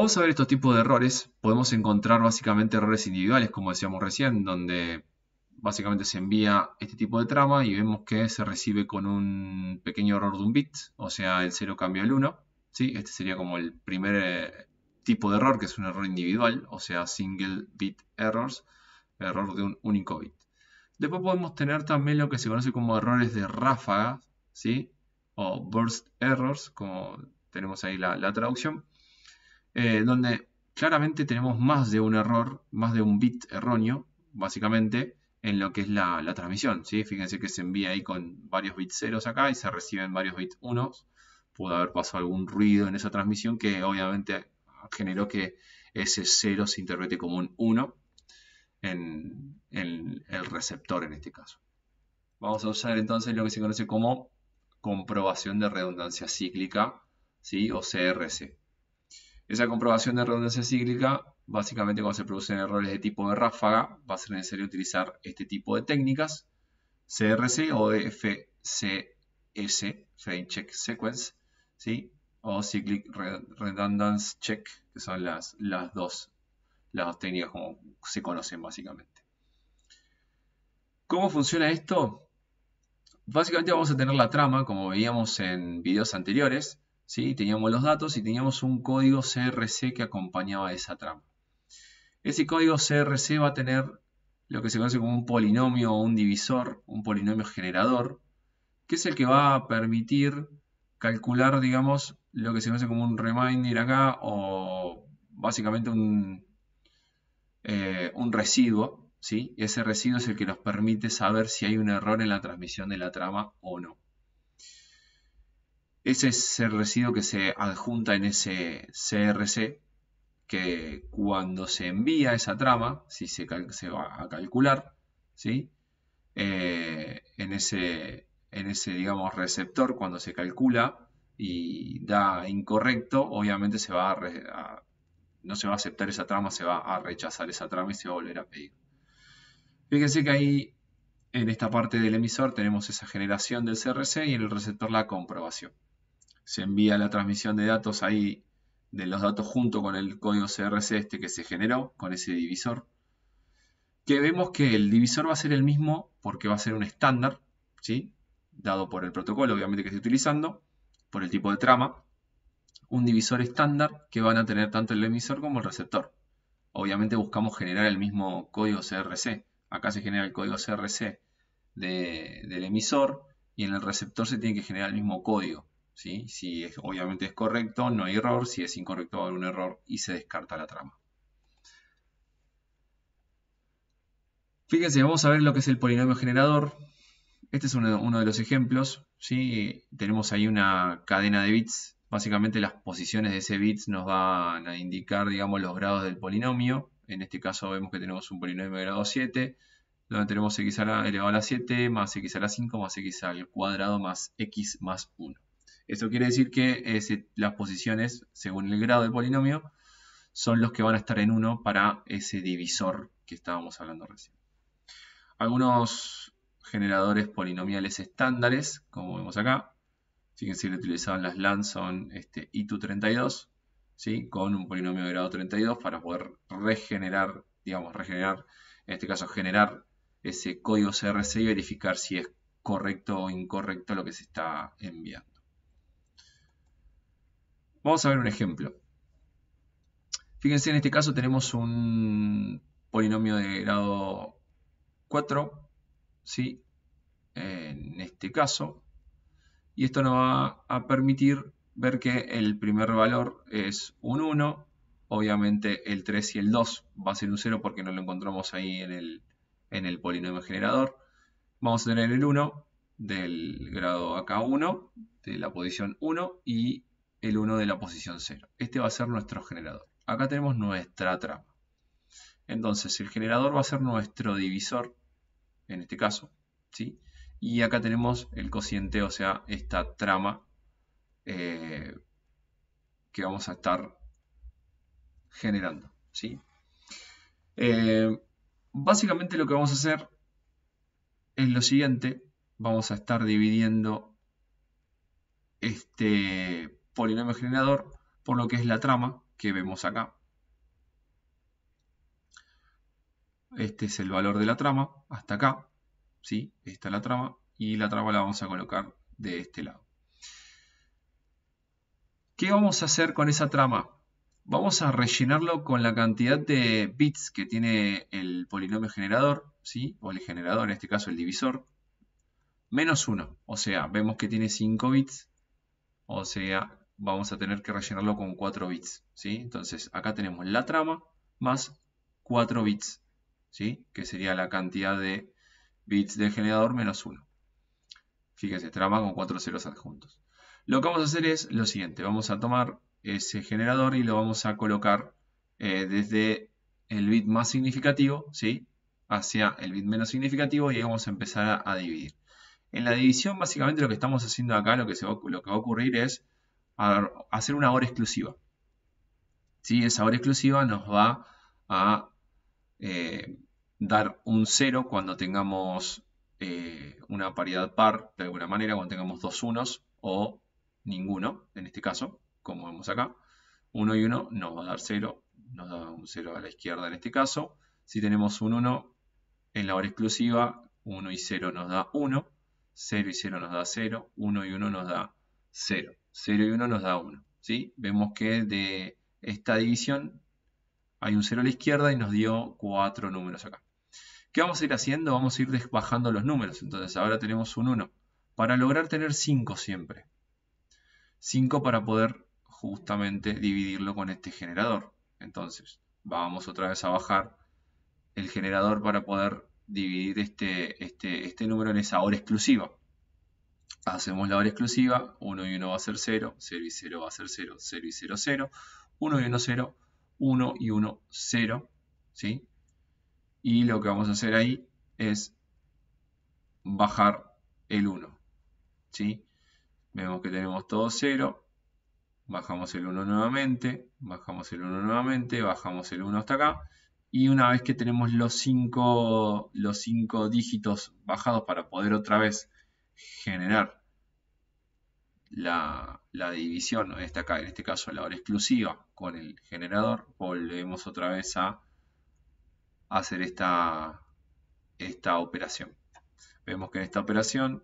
Vamos a ver estos tipos de errores. Podemos encontrar básicamente errores individuales, como decíamos recién, donde básicamente se envía este tipo de trama y vemos que se recibe con un pequeño error de un bit, o sea, el 0 cambia al 1. ¿sí? Este sería como el primer eh, tipo de error, que es un error individual, o sea, single bit errors, error de un único bit. Después podemos tener también lo que se conoce como errores de ráfaga, ¿sí? o burst errors, como tenemos ahí la traducción, eh, donde claramente tenemos más de un error, más de un bit erróneo, básicamente, en lo que es la, transmisión. ¿sí? Fíjense que se envía ahí con varios bits ceros acá y se reciben varios bits unos. Pudo haber pasado algún ruido en esa transmisión que obviamente generó que ese cero se interprete como un 1 en, en el receptor en este caso. Vamos a usar entonces lo que se conoce como comprobación de redundancia cíclica, ¿sí? o CRC. Esa comprobación de redundancia cíclica, básicamente cuando se producen errores de tipo de ráfaga, va a ser necesario utilizar este tipo de técnicas, CRC o FCS, Frame Check Sequence, o Cyclic Redundance Check, que son las, las, dos, las dos técnicas como se conocen básicamente. ¿Cómo funciona esto? Básicamente vamos a tener la trama, como veíamos en videos anteriores, Teníamos los datos y teníamos un código CRC que acompañaba esa trama. Ese código CRC va a tener lo que se conoce como un polinomio o un divisor, un polinomio generador, que es el que va a permitir calcular, digamos, lo que se conoce como un reminder acá o básicamente un, eh, un residuo, ¿sí? Ese residuo es el que nos permite saber si hay un error en la transmisión de la trama o no. Ese es el residuo que se adjunta en ese CRC que cuando se envía esa trama, si se, va a calcular, ¿sí? Eh, en, ese, en ese, digamos, receptor, cuando se calcula y da incorrecto, obviamente no se va a aceptar esa trama, se va a rechazar esa trama y se va a volver a pedir. Fíjense que ahí, en esta parte del emisor, tenemos esa generación del CRC y en el receptor la comprobación se envía la transmisión de datos ahí, de los datos junto con el código CRC este que se generó, con ese divisor. Que vemos que el divisor va a ser el mismo porque va a ser un estándar, ¿sí? dado por el protocolo obviamente que estoy utilizando, por el tipo de trama, un divisor estándar que van a tener tanto el emisor como el receptor. Obviamente buscamos generar el mismo código CRC. Acá se genera el código CRC del emisor y en el receptor se tiene que generar el mismo código. Si es, obviamente es correcto, no hay error. Si es incorrecto, va a haber un error y se descarta la trama. Fíjense, vamos a ver lo que es el polinomio generador. Este es uno, de los ejemplos. Tenemos ahí una cadena de bits. Básicamente las posiciones de ese bits nos van a indicar digamos, los grados del polinomio. En este caso vemos que tenemos un polinomio de grado 7 donde tenemos x elevado a la 7 más x a la 5 más x al cuadrado más x más 1. Eso quiere decir que eh, las posiciones, según el grado del polinomio, son los que van a estar en 1 para ese divisor que estábamos hablando recién. Algunos generadores polinomiales estándares, como vemos acá, fíjense que utilizaban las LAN son este, ITU32, ¿sí? con un polinomio de grado 32 para poder regenerar, digamos, regenerar, en este caso generar ese código CRC y verificar si es correcto o incorrecto lo que se está enviando. Vamos a ver un ejemplo. Fíjense, en este caso tenemos un polinomio de grado 4, ¿sí? en este caso, y esto nos va a permitir ver que el primer valor es un 1, obviamente el 3 y el 2 va a ser un 0 porque no lo encontramos ahí en el, en el polinomio generador. Vamos a tener el 1 del grado acá 1, de la posición 1, y el 1 de la posición 0. Este va a ser nuestro generador. Acá tenemos nuestra trama. Entonces, el generador va a ser nuestro divisor, en este caso, ¿sí? Y acá tenemos el cociente, o sea, esta trama eh, que vamos a estar generando, ¿sí? Eh, básicamente lo que vamos a hacer es lo siguiente. Vamos a estar dividiendo este polinomio generador, por lo que es la trama que vemos acá. Este es el valor de la trama, hasta acá, ¿sí? Esta es la trama, y la trama la vamos a colocar de este lado. ¿Qué vamos a hacer con esa trama? Vamos a rellenarlo con la cantidad de bits que tiene el polinomio generador, ¿sí? o el generador, en este caso el divisor, menos 1. O sea, vemos que tiene 5 bits, o sea vamos a tener que rellenarlo con 4 bits. ¿sí? Entonces, acá tenemos la trama más 4 bits, ¿sí? que sería la cantidad de bits del generador menos 1. Fíjese, trama con 4 ceros adjuntos. Lo que vamos a hacer es lo siguiente, vamos a tomar ese generador y lo vamos a colocar eh, desde el bit más significativo ¿sí? hacia el bit menos significativo y vamos a empezar a, dividir. En la división básicamente lo que estamos haciendo acá, lo que, se lo que va a ocurrir es hacer una hora exclusiva. ¿Sí? Esa hora exclusiva nos va a eh, dar un 0 cuando tengamos eh, una paridad par, de alguna manera, cuando tengamos dos unos o ninguno, en este caso, como vemos acá. 1 y 1 nos va a dar 0, nos da un 0 a la izquierda en este caso. Si tenemos un 1 en la hora exclusiva, 1 y 0 nos da 1, 0 y 0 nos da 0, 1 y 1 nos da 0. 0 y 1 nos da 1. Vemos que de esta división hay un 0 a la izquierda y nos dio 4 números acá. ¿Qué vamos a ir haciendo? Vamos a ir bajando los números. Entonces ahora tenemos un 1. Para lograr tener 5 siempre. 5 para poder justamente dividirlo con este generador. Entonces vamos otra vez a bajar el generador para poder dividir este, este, este número en esa hora exclusiva. Hacemos la hora exclusiva, 1 y 1 va a ser 0, 0 y 0 va a ser 0, 0 y 0, 0, 1 y 1, 0, 1 y 1, 0, ¿sí? Y lo que vamos a hacer ahí es bajar el 1, ¿sí? Vemos que tenemos todo 0, bajamos el 1 nuevamente, bajamos el 1 nuevamente, bajamos el 1 hasta acá, y una vez que tenemos los 5 los cinco dígitos bajados para poder otra vez generar la, división, esta acá, en este caso la hora exclusiva con el generador, volvemos otra vez a hacer esta, esta operación. Vemos que en esta operación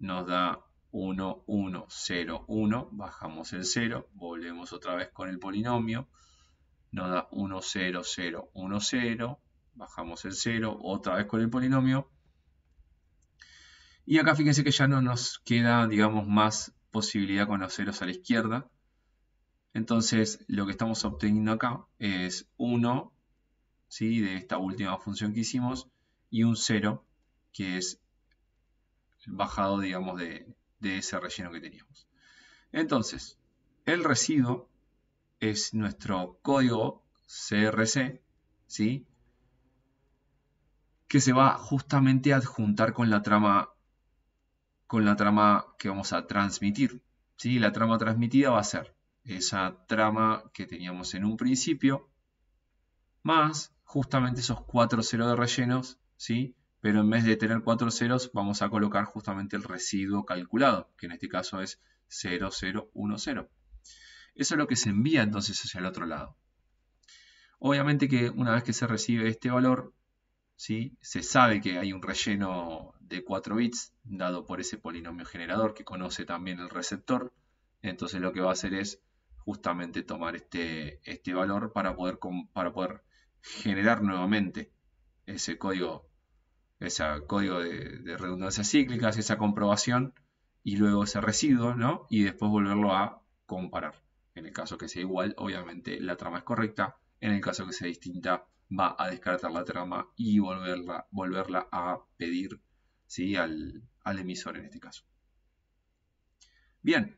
nos da 1, 1, 0, 1, bajamos el 0, volvemos otra vez con el polinomio, nos da 1, 0, 0, 1, 0, bajamos el 0, otra vez con el polinomio, y acá fíjense que ya no nos queda, digamos, más posibilidad con los ceros a la izquierda. Entonces, lo que estamos obteniendo acá es 1 ¿sí? de esta última función que hicimos y un 0 que es bajado, digamos, de, ese relleno que teníamos. Entonces, el residuo es nuestro código CRC, ¿sí? que se va justamente a adjuntar con la trama con la trama que vamos a transmitir. ¿sí? La trama transmitida va a ser esa trama que teníamos en un principio, más justamente esos cuatro ceros de rellenos, ¿sí? pero en vez de tener cuatro ceros vamos a colocar justamente el residuo calculado, que en este caso es 0010. Eso es lo que se envía entonces hacia el otro lado. Obviamente que una vez que se recibe este valor, se sabe que hay un relleno de 4 bits dado por ese polinomio generador que conoce también el receptor. Entonces lo que va a hacer es justamente tomar este, este valor para poder, para poder generar nuevamente ese código, ese código de, redundancias cíclicas, esa comprobación y luego ese residuo, Y después volverlo a comparar. En el caso que sea igual, obviamente la trama es correcta. En el caso que sea distinta, va a descartar la trama y volverla, volverla a pedir al, al emisor en este caso. Bien,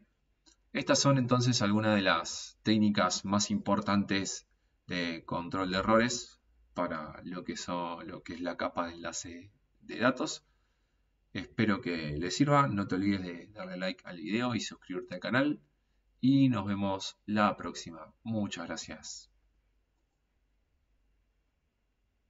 estas son entonces algunas de las técnicas más importantes de control de errores para lo que, lo que es la capa de enlace de datos. Espero que les sirva, no te olvides de darle like al video y suscribirte al canal y nos vemos la próxima. Muchas gracias.